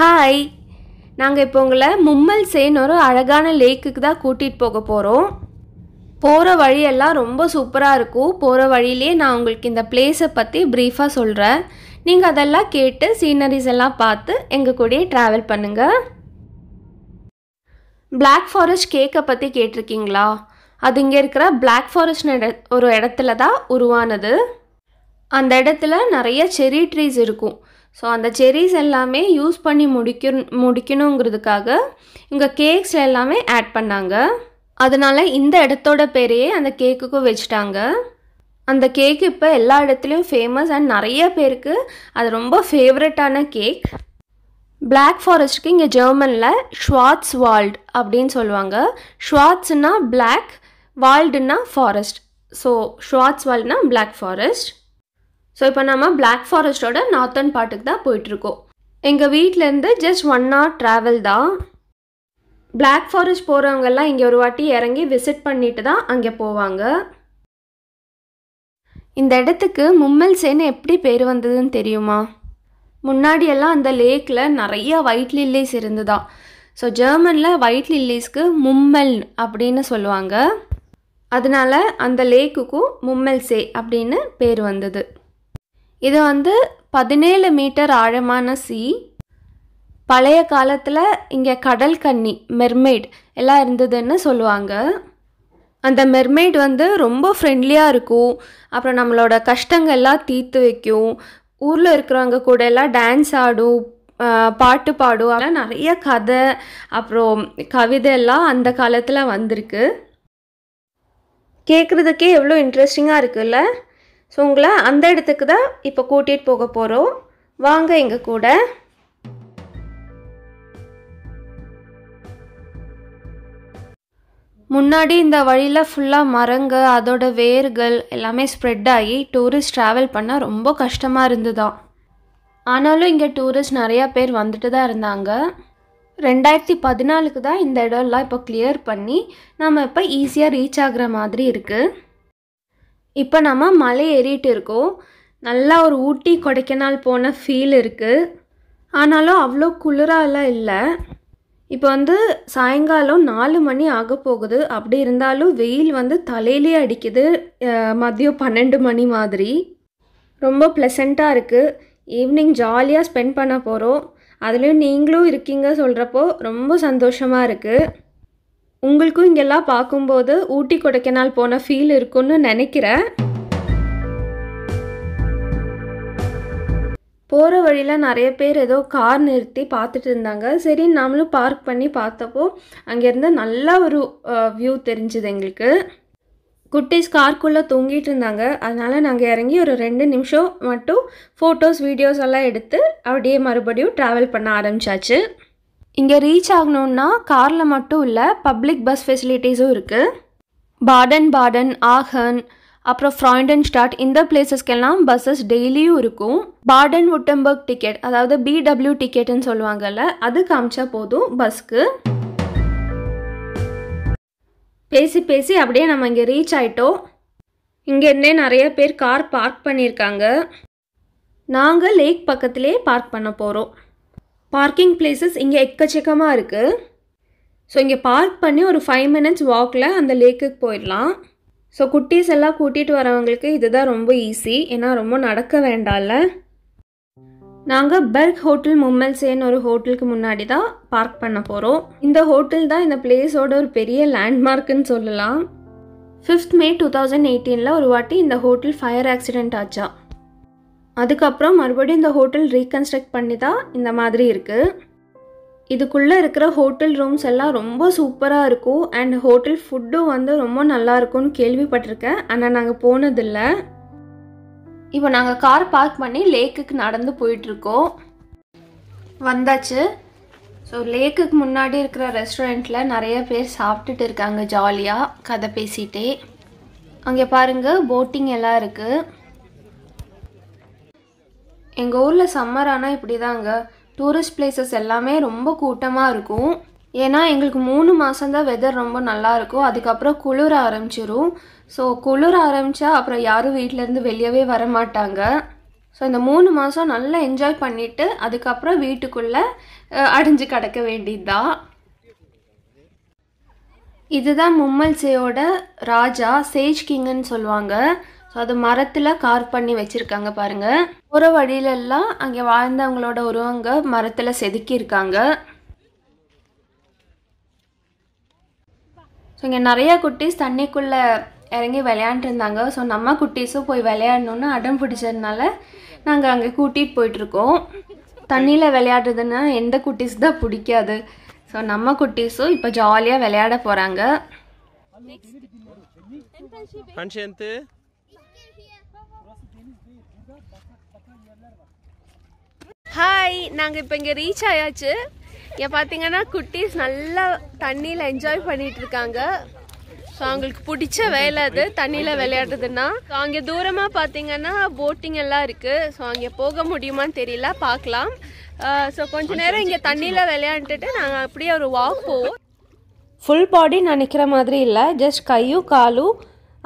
Hi நாங்கள் இப்போ உங்களை மும்மல் சேன்னு ஒரு அழகான லேக்குக்கு தான் கூட்டிகிட்டு போக போகிறோம் போகிற வழியெல்லாம் ரொம்ப சூப்பராக இருக்கும் போகிற வழியிலே நான் உங்களுக்கு இந்த பிளேஸை பற்றி ப்ரீஃபாக சொல்கிறேன் நீங்கள் அதெல்லாம் கேட்டு சீனரிஸ் எல்லாம் பார்த்து எங்கள் கூடயே ட்ராவல் பண்ணுங்கள் பிளாக் ஃபாரஸ்ட் கேக்கை பற்றி கேட்டிருக்கீங்களா அது இங்கே இருக்கிற பிளாக் ஃபாரஸ்ட் ஒரு இடத்துல தான் உருவானது அந்த இடத்துல நிறைய செரி ட்ரீஸ் இருக்கும் ஸோ அந்த செரிஸ் எல்லாமே யூஸ் பண்ணி முடிக்க முடிக்கணுங்கிறதுக்காக இங்கே கேக்ஸ் எல்லாமே ஆட் பண்ணாங்க அதனால் இந்த இடத்தோட பேரையே அந்த கேக்குக்கும் வச்சுட்டாங்க அந்த கேக் இப்போ எல்லா இடத்துலையும் ஃபேமஸ் அண்ட் நிறைய பேருக்கு அது ரொம்ப ஃபேவரட்டான கேக் பிளாக் ஃபாரஸ்ட்டுக்கு இங்கே ஜெர்மனில் ஷ்வாட்ஸ் வால்ட் அப்படின்னு சொல்லுவாங்க ஷ்வாட்ஸ்னா பிளாக் வால்டுன்னா ஃபாரஸ்ட் ஸோ ஷ்வாட்ஸ் வால்ட்னா பிளாக் ஃபாரஸ்ட் ஸோ இப்போ நம்ம பிளாக் ஃபாரஸ்ட்டோட நார்த்தன் பாட்டுக்கு தான் போயிட்டுருக்கோம் எங்கள் வீட்டிலேருந்து ஜஸ்ட் ஒன் ஹவர் ட்ராவல் தான் பிளாக் ஃபாரஸ்ட் போகிறவங்கெல்லாம் இங்கே ஒரு வாட்டி இறங்கி விசிட் பண்ணிட்டு தான் அங்கே போவாங்க இந்த இடத்துக்கு மும்மல் சேனு எப்படி பேர் வந்ததுன்னு தெரியுமா முன்னாடியெல்லாம் அந்த லேக்கில் நிறைய ஒயிட் லில்லிஸ் இருந்ததா ஸோ ஜெர்மனில் ஒயிட் லில்லிஸ்க்கு மும்மல் அப்படின்னு சொல்லுவாங்க அதனால் அந்த லேக்குக்கும் மும்மல் சே அப்படின்னு பேர் வந்தது இது வந்து பதினேழு மீட்டர் ஆழமான சி பழைய காலத்தில் இங்கே கடல் கன்னி மெர்மெய்ட் எல்லாம் இருந்ததுன்னு சொல்லுவாங்க அந்த மெர்மெய்ட் வந்து ரொம்ப ஃப்ரெண்ட்லியாக இருக்கும் அப்புறம் நம்மளோட கஷ்டங்கள்லாம் தீர்த்து வைக்கும் ஊரில் இருக்கிறவங்க கூட எல்லாம் டான்ஸ் ஆடும் பாட்டு பாடும் அதெல்லாம் நிறைய கதை அப்புறம் கவிதை எல்லாம் அந்த காலத்தில் வந்திருக்கு கேட்குறதுக்கே எவ்வளோ இன்ட்ரெஸ்டிங்காக இருக்குல்ல ஸோ உங்களை அந்த இடத்துக்கு தான் இப்போ கூட்டிகிட்டு போக போகிறோம் வாங்க எங்கள் கூட முன்னாடி இந்த வழியில் ஃபுல்லாக மரங்க அதோட வேர்கள் எல்லாமே ஸ்ப்ரெட் ஆகி டூரிஸ்ட் ட்ராவல் பண்ண ரொம்ப கஷ்டமாக இருந்துதான் ஆனாலும் இங்கே டூரிஸ்ட் நிறையா பேர் வந்துட்டு தான் இருந்தாங்க ரெண்டாயிரத்தி பதினாலுக்கு தான் இந்த இடம்லாம் இப்போ கிளியர் பண்ணி நம்ம இப்போ ஈஸியாக ரீச் ஆகிற மாதிரி இருக்குது இப்போ நம்ம மலை ஏறிட்டு இருக்கோம் நல்லா ஒரு ஊட்டி கொடைக்கானல் போன ஃபீல் இருக்குது ஆனாலும் அவ்வளோ குளிராலாம் இல்லை இப்போ வந்து சாயங்காலம் நாலு மணி ஆக போகுது அப்படி இருந்தாலும் வெயில் வந்து தலையிலே அடிக்குது மதியம் பன்னெண்டு மணி மாதிரி ரொம்ப ப்ளசண்ட்டாக இருக்குது ஈவினிங் ஜாலியாக ஸ்பெண்ட் பண்ண போகிறோம் அதுலேயும் நீங்களும் இருக்கீங்க சொல்கிறப்போ ரொம்ப சந்தோஷமாக இருக்குது உங்களுக்கும் இங்கெல்லாம் பார்க்கும்போது ஊட்டி கொடைக்கானல் போன ஃபீல் இருக்கும்னு நினைக்கிறேன் போகிற வழியில் நிறைய பேர் ஏதோ கார் நிறுத்தி பார்த்துட்டு இருந்தாங்க சரி நாமளும் பார்க் பண்ணி பார்த்தப்போ அங்கேருந்து நல்ல ஒரு வியூ தெரிஞ்சுது எங்களுக்கு குட்டீஸ் கார்க்குள்ளே தூங்கிட்டு இருந்தாங்க அதனால் நாங்கள் இறங்கி ஒரு ரெண்டு நிமிஷம் மட்டும் ஃபோட்டோஸ் வீடியோஸ் எல்லாம் எடுத்து அப்படியே மறுபடியும் ட்ராவல் பண்ண ஆரம்பித்தாச்சு இங்கே ரீச் ஆகணுன்னா காரில் மட்டும் இல்லை பப்ளிக் பஸ் ஃபெசிலிட்டிஸும் இருக்குது பாடன் பாடன் ஆஹன் அப்புறம் ஃப்ராய்டன் ஸ்டார்ட் இந்த பிளேசஸ்க்கெல்லாம் பஸ்ஸஸ் டெய்லியும் இருக்கும் பாடன் உட்டம்பர்க் டிக்கெட் அதாவது பிடபிள்யூ டிக்கெட்னு சொல்லுவாங்கல்ல அது காமிச்சா போதும் பஸ்க்கு பேசி பேசி அப்படியே நம்ம இங்கே ரீச் ஆகிட்டோம் இங்கேருந்தே நிறைய பேர் கார் பார்க் பண்ணியிருக்காங்க நாங்கள் லேக் பக்கத்துலேயே பார்க் பண்ண போகிறோம் பார்க்கிங் பிளேசஸ் இங்கே எக்கச்சக்கமாக இருக்குது ஸோ இங்கே பார்க் பண்ணி ஒரு ஃபைவ் மினிட்ஸ் வாக்கில் அந்த லேக்குக்கு போயிடலாம் ஸோ குட்டீஸ் எல்லாம் கூட்டிகிட்டு வரவங்களுக்கு இதுதான் ரொம்ப ஈஸி ஏன்னா ரொம்ப நடக்க வேண்டாம்ல நாங்கள் பெர்க் ஹோட்டல் மும்மல்சேன்னு ஒரு ஹோட்டலுக்கு முன்னாடி தான் பார்க் பண்ண போகிறோம் இந்த ஹோட்டல் தான் இந்த பிளேஸோட ஒரு பெரிய லேண்ட்மார்க்குன்னு சொல்லலாம் ஃபிஃப்த் மே டூ தௌசண்ட் எயிட்டீனில் ஒரு வாட்டி இந்த ஹோட்டல் ஃபயர் ஆக்சிடெண்ட் ஆச்சா அதுக்கப்புறம் மறுபடியும் இந்த ஹோட்டல் ரீகன்ஸ்ட்ரக்ட் பண்ணி தான் இந்த மாதிரி இருக்குது இதுக்குள்ளே இருக்கிற ஹோட்டல் ரூம்ஸ் எல்லாம் ரொம்ப சூப்பராக இருக்கும் அண்ட் ஹோட்டல் ஃபுட்டும் வந்து ரொம்ப நல்லா இருக்கும்னு கேள்விப்பட்டிருக்கேன் ஆனால் நாங்கள் போனதில்லை இப்போ நாங்கள் கார் பார்க் பண்ணி லேக்குக்கு நடந்து போயிட்டுருக்கோம் வந்தாச்சு ஸோ லேக்குக்கு முன்னாடி இருக்கிற ரெஸ்டாரண்ட்டில் நிறைய பேர் சாப்பிட்டுட்டு இருக்காங்க ஜாலியாக கதை பேசிகிட்டே அங்கே பாருங்கள் போட்டிங் எல்லாம் இருக்குது எங்கள் ஊரில் சம்மர் ஆனால் இப்படி தாங்க டூரிஸ்ட் பிளேசஸ் எல்லாமே ரொம்ப கூட்டமாக இருக்கும் ஏன்னா எங்களுக்கு மூணு மாதந்தான் வெதர் ரொம்ப நல்லாயிருக்கும் அதுக்கப்புறம் குளிர ஆரம்பிச்சிரும் ஸோ குளிர ஆரம்பித்தா அப்புறம் யாரும் வீட்டிலேருந்து வெளியவே வர மாட்டாங்க ஸோ இந்த மூணு மாதம் நல்லா என்ஜாய் பண்ணிவிட்டு அதுக்கப்புறம் வீட்டுக்குள்ளே அடைஞ்சு கிடக்க வேண்டியதுதான் இதுதான் மும்மல் ராஜா சேஜ் கிங்குன்னு சொல்லுவாங்க ஸோ அது மரத்தில் கார் பண்ணி வச்சுருக்காங்க பாருங்கள் போகிற வழியிலெல்லாம் அங்கே வாழ்ந்தவங்களோட உருவங்க மரத்தில் செதுக்கியிருக்காங்க ஸோ இங்கே நிறையா குட்டீஸ் தண்ணிக்குள்ளே இறங்கி விளையாண்டுருந்தாங்க ஸோ நம்ம குட்டீஸும் போய் விளையாடணுன்னு அடம் பிடிச்சதுனால நாங்கள் அங்கே கூட்டிகிட்டு போயிட்டுருக்கோம் தண்ணியில் விளையாடுறதுன்னா எந்த குட்டீஸ் தான் பிடிக்காது ஸோ நம்ம குட்டீஸும் இப்போ ஜாலியாக விளையாட போகிறாங்க ஹாய் நாங்கள் இப்போ இங்கே ரீச் ஆயாச்சு இங்கே பார்த்தீங்கன்னா குட்டீஸ் நல்லா தண்ணியில் என்ஜாய் பண்ணிட்டு இருக்காங்க ஸோ அவங்களுக்கு பிடிச்ச வேலை அது தண்ணியில் விளையாடுறதுன்னா ஸோ அங்கே தூரமாக பார்த்தீங்கன்னா போட்டிங் எல்லாம் இருக்குது ஸோ அங்கே போக முடியுமான்னு தெரியல பார்க்கலாம் ஸோ uh, கொஞ்ச நேரம் இங்கே தண்ணியில் விளையாண்டுட்டு நாங்கள் அப்படியே ஒரு வாக் போவோம் ஃபுல் பாடி நினைக்கிற மாதிரி இல்லை ஜஸ்ட் கையும் காலும்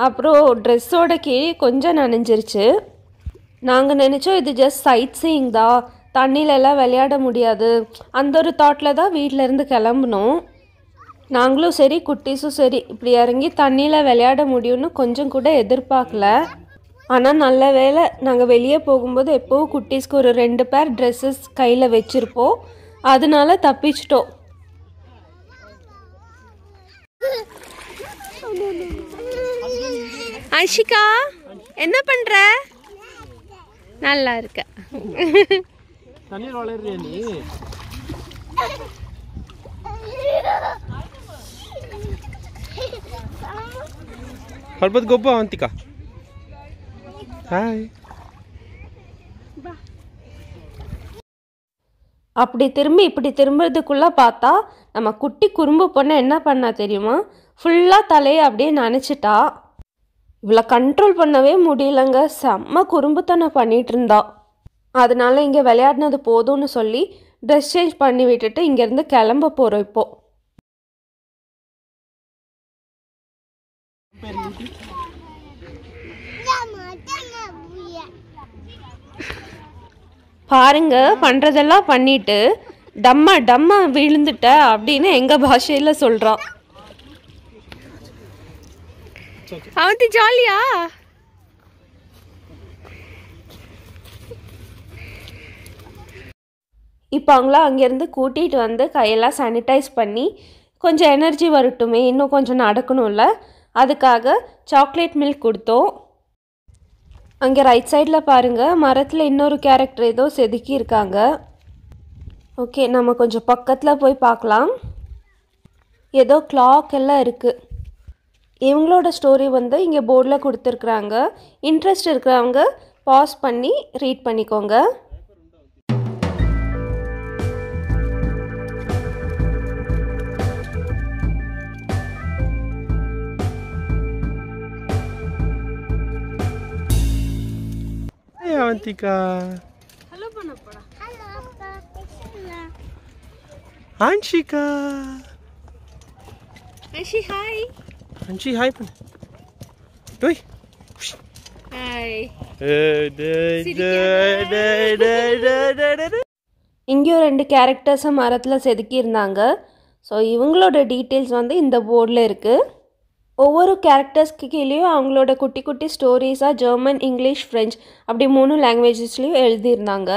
அப்புறம் ட்ரெஸ்ஸோட கீழே கொஞ்சம் நனைஞ்சிருச்சு நாங்கள் நினச்சோம் இது ஜஸ்ட் சைட் சீயிங் தான் தண்ணியிலலாம் விளையாட முடியாது அந்த ஒரு தாட்டில் தான் வீட்டிலேருந்து கிளம்புனோம் நாங்களும் சரி குட்டீஸும் சரி இப்படி இறங்கி தண்ணியில் விளையாட முடியும்னு கொஞ்சம் கூட எதிர்பார்க்கல ஆனால் நல்ல வேலை நாங்கள் வெளியே போகும்போது எப்போவும் குட்டீஸ்க்கு ஒரு ரெண்டு பேர் ட்ரெஸ்ஸஸ் கையில் வச்சுருப்போம் அதனால தப்பிச்சிட்டோம் அஷிகா என்ன பண்ணுற நல்லா இருக்க தண்ணீர் வளர்றியா நீ அப்படி திரும்பி இப்படி திரும்புறதுக்குள்ளே பார்த்தா நம்ம குட்டி குறும்பு பொண்ணை என்ன பண்ணா தெரியுமா ஃபுல்லாக தலையை அப்படியே நினச்சிட்டா இவ்வளோ கண்ட்ரோல் பண்ணவே முடியலங்க செம்ம குறும்புத்தனை பண்ணிகிட்டு இருந்தா அதனால இங்கே விளையாடினது போதும்னு சொல்லி ட்ரெஸ் சேஞ்ச் பண்ணி விட்டுட்டு இங்கேருந்து கிளம்ப போகிறோம் இப்போ பாருங்க பண்ணுறதெல்லாம் பண்ணிட்டு டம்மா டம்மா விழுந்துட்ட அப்படின்னு எங்கள் பாஷையில் சொல்கிறான் அவந்தி ஜாலியா இப்போ அவங்கள அங்கேருந்து கூட்டிகிட்டு வந்து கையெல்லாம் சானிடைஸ் பண்ணி கொஞ்சம் எனர்ஜி வரட்டுமே இன்னும் கொஞ்சம் நடக்கணும்ல அதுக்காக சாக்லேட் மில்க் கொடுத்தோம் அங்கே ரைட் சைடில் பாருங்கள் மரத்தில் இன்னொரு கேரக்டர் ஏதோ செதுக்கி இருக்காங்க ஓகே நம்ம கொஞ்சம் பக்கத்தில் போய் பார்க்கலாம் ஏதோ கிளாக் எல்லாம் இருக்குது இவங்களோட ஸ்டோரி வந்து இங்கே போர்டில் கொடுத்துருக்குறாங்க இன்ட்ரெஸ்ட் இருக்கிறவங்க பாஸ் பண்ணி ரீட் பண்ணிக்கோங்க அவந்திகா ஆன்ஷிகா ஹாய் அஞ்சு ஹாய் பண்ணு டோய் இங்கேயும் ரெண்டு கேரக்டர்ஸை மரத்தில் செதுக்கியிருந்தாங்க ஸோ இவங்களோட டீட்டெயில்ஸ் வந்து இந்த போர்டில் இருக்குது ஒவ்வொரு கேரக்டர்ஸ்க்கு கீழேயும் அவங்களோட குட்டி குட்டி ஸ்டோரிஸாக ஜெர்மன் இங்கிலீஷ் ஃப்ரெஞ்ச் அப்படி மூணு லாங்குவேஜஸ்லேயும் எழுதியிருந்தாங்க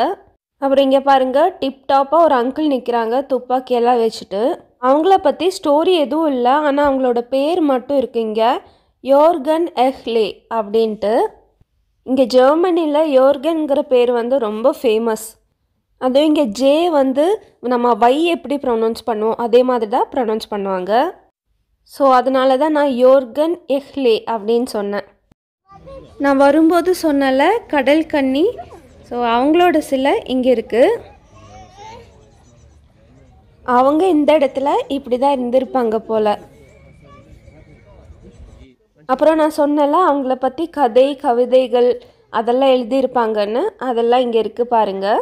அப்புறம் இங்கே பாருங்கள் டிப்டாப்பாக ஒரு அங்கிள் நிற்கிறாங்க துப்பாக்கியெல்லாம் வச்சுட்டு அவங்கள பற்றி ஸ்டோரி எதுவும் இல்லை ஆனால் அவங்களோட பேர் மட்டும் இருக்குங்க யோர்கன் எஹ்லே அப்படின்ட்டு இங்கே ஜெர்மனியில் யோர்கன்கிற பேர் வந்து ரொம்ப ஃபேமஸ் அதுவும் இங்கே ஜே வந்து நம்ம வை எப்படி ப்ரொனவுன்ஸ் பண்ணுவோம் அதே மாதிரி தான் ப்ரொனவுன்ஸ் பண்ணுவாங்க ஸோ அதனால தான் நான் யோர்கன் எஹ்லே அப்படின்னு சொன்னேன் நான் வரும்போது சொன்னல கடல் கண்ணி ஸோ அவங்களோட சிலை இங்கே இருக்குது அவங்க இந்த இடத்துல இப்படி தான் இருந்திருப்பாங்க போல் அப்புறம் நான் சொன்னல அவங்கள பற்றி கதை கவிதைகள் அதெல்லாம் எழுதியிருப்பாங்கன்னு அதெல்லாம் இங்கே இருக்குது பாருங்கள்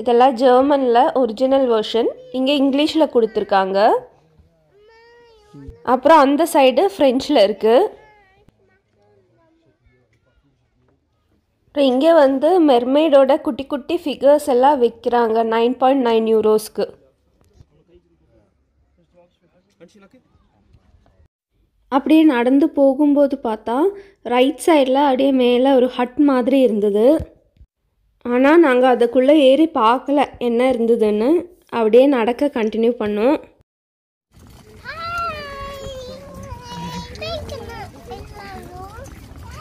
இதெல்லாம் ஜெர்மனில் ஒரிஜினல் வேர்ஷன் இங்கே இங்கிலீஷில் கொடுத்துருக்காங்க அப்புறம் அந்த சைடு ஃப்ரெஞ்சில் இருக்குது அப்புறம் இங்கே வந்து மெர்மெய்டோட குட்டி குட்டி ஃபிகர்ஸ் எல்லாம் விற்கிறாங்க நைன் பாயிண்ட் நைன் யூரோஸ்க்கு அப்படியே நடந்து போகும்போது பார்த்தா ரைட் சைடில் அப்படியே மேலே ஒரு ஹட் மாதிரி இருந்தது ஆனால் நாங்கள் அதுக்குள்ளே ஏறி பார்க்கல என்ன இருந்ததுன்னு அப்படியே நடக்க கண்டினியூ பண்ணோம்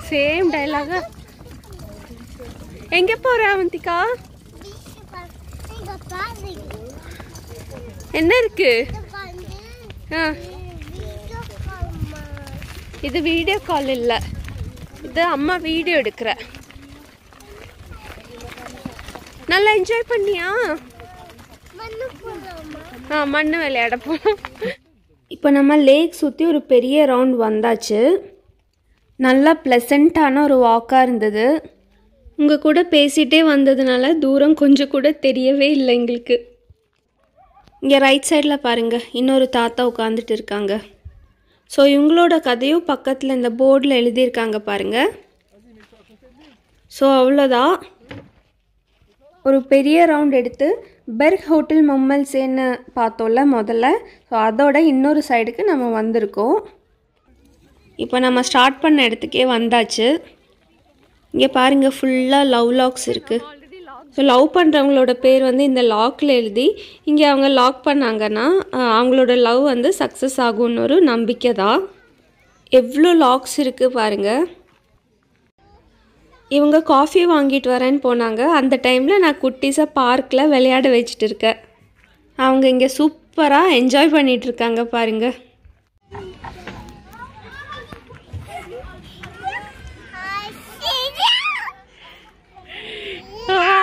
சேம் டைலாக எங்கே போகிற அவந்திகா என்ன இருக்குது இது வீடியோ கால் இல்லை இது அம்மா வீடியோ எடுக்கிற நல்லா என்ஜாய் பண்ணியா ஆ மண்ணு விளையாட போகிறோம் இப்போ நம்ம லேக் சுற்றி ஒரு பெரிய ரவுண்ட் வந்தாச்சு நல்லா ப்ளசண்ட்டான ஒரு வாக்காக இருந்தது உங்கள் கூட பேசிகிட்டே வந்ததுனால தூரம் கொஞ்சம் கூட தெரியவே இல்லை எங்களுக்கு இங்கே ரைட் சைடில் பாருங்கள் இன்னொரு தாத்தா உட்காந்துட்டு இருக்காங்க ஸோ இவங்களோட கதையும் பக்கத்தில் இந்த போர்டில் எழுதியிருக்காங்க பாருங்கள் ஸோ அவ்வளோதான் ஒரு பெரிய ரவுண்ட் எடுத்து பெர்க் ஹோட்டல் மம்மல்ஸேன்னு பார்த்தோம்ல முதல்ல ஸோ அதோட இன்னொரு சைடுக்கு நம்ம வந்திருக்கோம் இப்போ நம்ம ஸ்டார்ட் பண்ண இடத்துக்கே வந்தாச்சு இங்கே பாருங்கள் ஃபுல்லாக லவ் லாக்ஸ் இருக்குது ஸோ லவ் பண்ணுறவங்களோட பேர் வந்து இந்த லாக்கில் எழுதி இங்கே அவங்க லாக் பண்ணாங்கன்னா அவங்களோட லவ் வந்து சக்ஸஸ் ஆகும்னு ஒரு நம்பிக்கை தான் எவ்வளோ லாக்ஸ் இருக்குது பாருங்கள் இவங்க காஃபி வாங்கிட்டு வரேன்னு போனாங்க அந்த டைமில் நான் குட்டீஸை பார்க்கில் விளையாட வச்சுட்டு இருக்கேன் அவங்க இங்கே சூப்பராக என்ஜாய் பண்ணிகிட்ருக்காங்க பாருங்கள்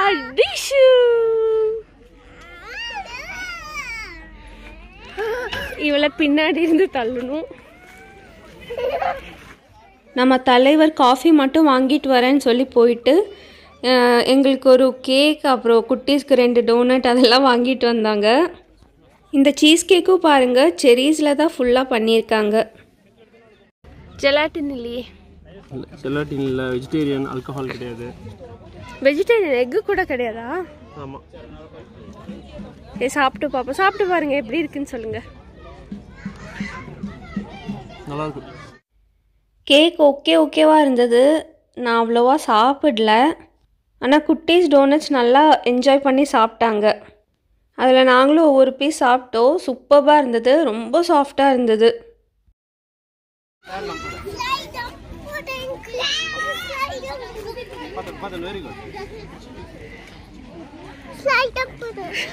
அடிஷு இவளை பின்னாடி இருந்து தள்ளணும் நம்ம தலைவர் காஃபி மட்டும் வாங்கிட்டு வரேன்னு சொல்லி போயிட்டு எங்களுக்கு ஒரு கேக் அப்புறம் குட்டீஸ்க்கு ரெண்டு டோனட் அதெல்லாம் வாங்கிட்டு வந்தாங்க இந்த சீஸ் கேக்கும் பாருங்கள் செரீஸில் தான் ஃபுல்லாக பண்ணியிருக்காங்க ஜெலாட்டின் இல்லையே ஜெலாட்டின் இல்லை வெஜிடேரியன் ஆல்கஹால் கிடையாது வெஜிடேரியன் எக்கு கூட கிடையாதா ஆமாம் ஏ சாப்பிட்டு பார்ப்போம் சாப்பிட்டு பாருங்க எப்படி இருக்குன்னு சொல்லுங்க நல்லா இருக்கு கேக் ஓகே ஓகேவாக இருந்தது நான் அவ்வளோவா சாப்பிடல ஆனால் குட்டீஸ் டோனட்ஸ் நல்லா என்ஜாய் பண்ணி சாப்பிட்டாங்க அதில் நாங்களும் ஒவ்வொரு பீஸ் சாப்பிட்டோம் சூப்பராக இருந்தது ரொம்ப சாஃப்டாக இருந்தது very good.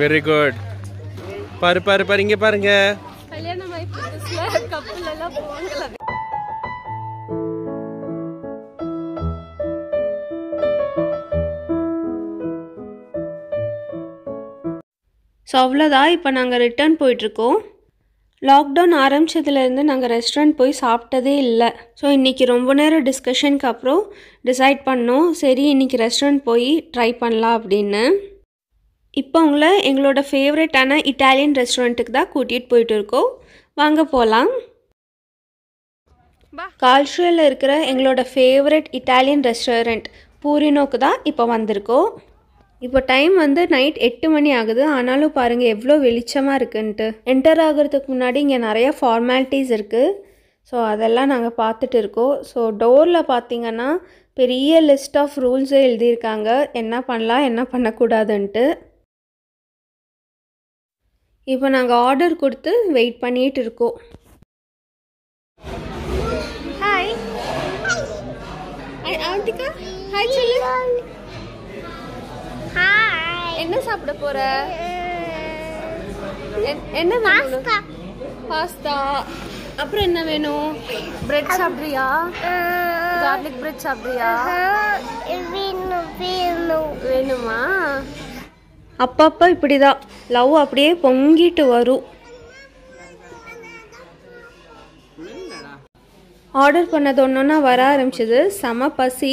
வெரி குட் பாரு பாரு பாரு இங்க பாருங்க ஸோ அவ்வளோதான் இப்போ நாங்கள் ரிட்டர்ன் போயிட்டுருக்கோம் லாக்டவுன் ஆரம்பித்ததுலேருந்து நாங்கள் ரெஸ்டாரண்ட் போய் சாப்பிட்டதே இல்லை ஸோ இன்றைக்கி ரொம்ப நேரம் டிஸ்கஷனுக்கு அப்புறம் டிசைட் பண்ணோம் சரி இன்றைக்கி ரெஸ்டாரண்ட் போய் ட்ரை பண்ணலாம் அப்படின்னு இப்போ உங்களை எங்களோட ஃபேவரட்டான இட்டாலியன் ரெஸ்டாரண்ட்டுக்கு தான் கூட்டிகிட்டு போயிட்டு இருக்கோம் வாங்க போகலாம் கால்ஷுவலில் இருக்கிற எங்களோட ஃபேவரட் இட்டாலியன் ரெஸ்டாரண்ட் பூரினோக்கு தான் இப்போ வந்திருக்கோம் இப்போ டைம் வந்து நைட் எட்டு மணி ஆகுது ஆனாலும் பாருங்கள் எவ்வளோ வெளிச்சமாக இருக்குன்ட்டு என்டர் ஆகிறதுக்கு முன்னாடி இங்கே நிறையா ஃபார்மாலிட்டிஸ் இருக்குது ஸோ அதெல்லாம் நாங்கள் பார்த்துட்டு இருக்கோம் ஸோ டோரில் பார்த்தீங்கன்னா பெரிய லிஸ்ட் ஆஃப் ரூல்ஸே எழுதியிருக்காங்க என்ன பண்ணலாம் என்ன பண்ணக்கூடாதுன்ட்டு இப்போ நாங்கள் ஆர்டர் கொடுத்து வெயிட் பண்ணிகிட்டு இருக்கோம் ஹாய் ஹாய் அவந்திகா ஹாய் சொல்லு என்ன சாப்பிட போற என்ன பாஸ்தா அப்புறம் என்ன வேணும் பிரெட் சாப்பிட்றியா கார்லிக் பிரெட் சாப்பிட்றியா வேணுமா அப்பப்போ இப்படி தான் லவ் அப்படியே பொங்கிட்டு வரும் ஆர்டர் பண்ணது ஒன்றுன்னா வர ஆரம்பிச்சது செம பசி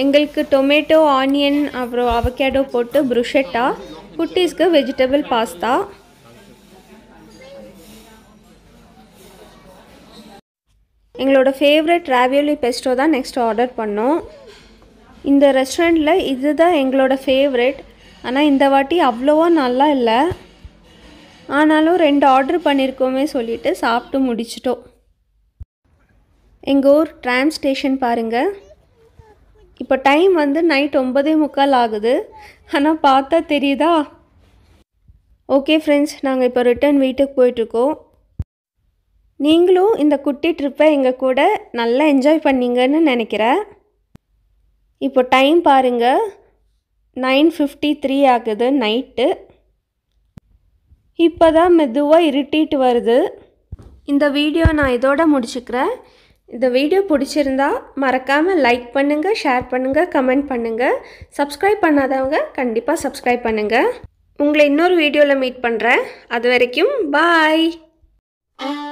எங்களுக்கு டொமேட்டோ ஆனியன் அப்புறம் அவகேடோ போட்டு புருஷெட்டா குட்டீஸ்க்கு வெஜிடபிள் பாஸ்தா எங்களோட ஃபேவரட் ராவியோலி பெஸ்டோ தான் நெக்ஸ்ட் ஆர்டர் பண்ணோம் இந்த ரெஸ்டாரண்ட்டில் இது தான் எங்களோட ஃபேவரெட் ஆனால் இந்த வாட்டி அவ்வளோவா நல்லா இல்லை ஆனாலும் ரெண்டு ஆர்டர் பண்ணியிருக்கோமே சொல்லிவிட்டு சாப்பிட்டு முடிச்சிட்டோம் எங்கள் ஊர் ட்ராம் ஸ்டேஷன் பாருங்கள் இப்போ டைம் வந்து நைட் ஒன்பதே முக்கால் ஆகுது ஆனால் பார்த்தா தெரியுதா ஓகே ஃப்ரெண்ட்ஸ் நாங்கள் இப்போ ரிட்டர்ன் வீட்டுக்கு போயிட்டுருக்கோம் நீங்களும் இந்த குட்டி ட்ரிப்பை எங்கள் கூட நல்லா என்ஜாய் பண்ணீங்கன்னு நினைக்கிறேன் இப்போ டைம் பாருங்கள் நைன் ஃபிஃப்டி த்ரீ ஆகுது நைட்டு இப்போ தான் மெதுவாக இருட்டிட்டு வருது இந்த வீடியோ நான் இதோட முடிச்சுக்கிறேன் இந்த வீடியோ பிடிச்சிருந்தா மறக்காமல் லைக் பண்ணுங்கள் ஷேர் பண்ணுங்கள் கமெண்ட் பண்ணுங்கள் சப்ஸ்கிரைப் பண்ணாதவங்க கண்டிப்பாக சப்ஸ்கிரைப் பண்ணுங்கள் உங்களை இன்னொரு வீடியோவில் மீட் பண்ணுறேன் அது வரைக்கும் பாய்